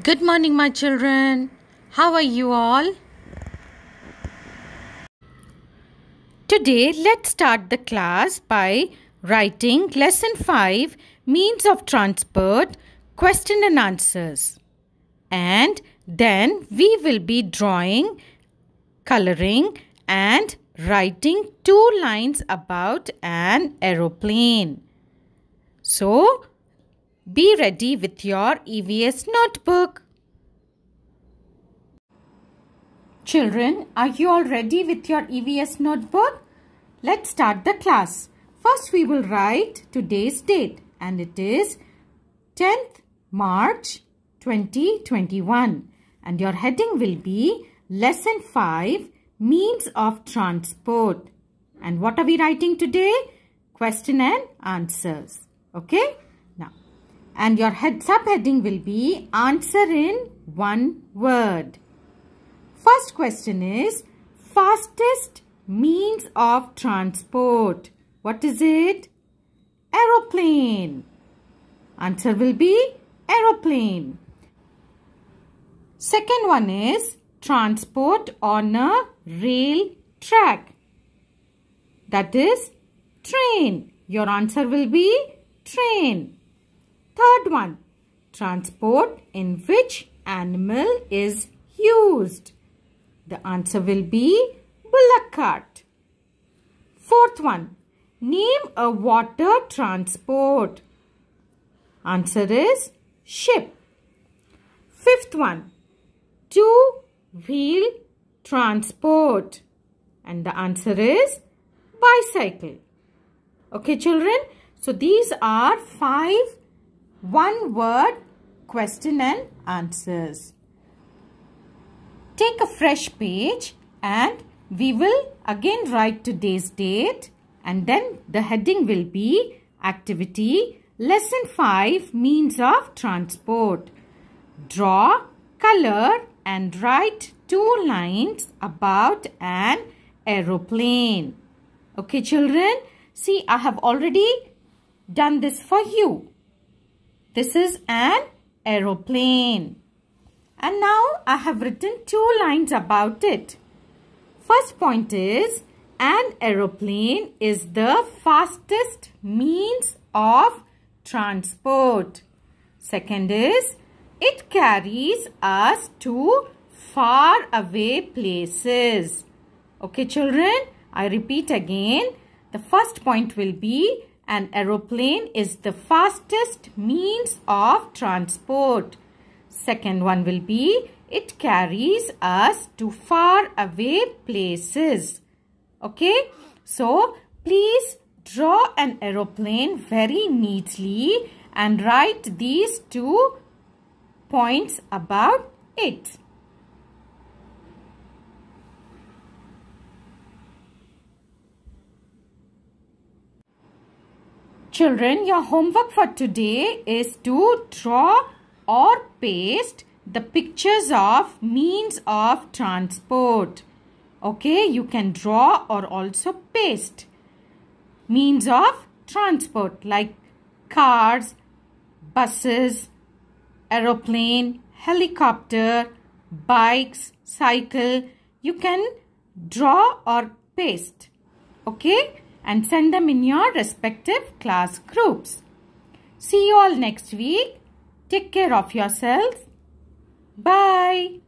Good morning, my children. How are you all? Today, let's start the class by writing Lesson 5 Means of Transport, Question and Answers. And then we will be drawing, coloring, and writing two lines about an aeroplane. So, be ready with your EVS notebook. Children, are you all ready with your EVS notebook? Let's start the class. First, we will write today's date and it is 10th March 2021 and your heading will be Lesson 5 Means of Transport. And what are we writing today? Question and answers. Okay? and your head subheading will be answer in one word. First question is fastest means of transport. What is it? Aeroplane. Answer will be aeroplane. Second one is transport on a rail track. That is train. Your answer will be train. Third one, transport in which animal is used? The answer will be bullock cart. Fourth one, name a water transport. Answer is ship. Fifth one, two-wheel transport. And the answer is bicycle. Okay children, so these are five one word question and answers. Take a fresh page and we will again write today's date and then the heading will be activity lesson 5 means of transport. Draw, color and write two lines about an aeroplane. Okay children, see I have already done this for you. This is an aeroplane. And now I have written two lines about it. First point is an aeroplane is the fastest means of transport. Second is it carries us to far away places. Okay children, I repeat again. The first point will be an aeroplane is the fastest means of transport. Second one will be it carries us to far away places. Okay. So, please draw an aeroplane very neatly and write these two points about it. Children, your homework for today is to draw or paste the pictures of means of transport. Okay, you can draw or also paste means of transport like cars, buses, aeroplane, helicopter, bikes, cycle. You can draw or paste. Okay and send them in your respective class groups. See you all next week. Take care of yourselves. Bye.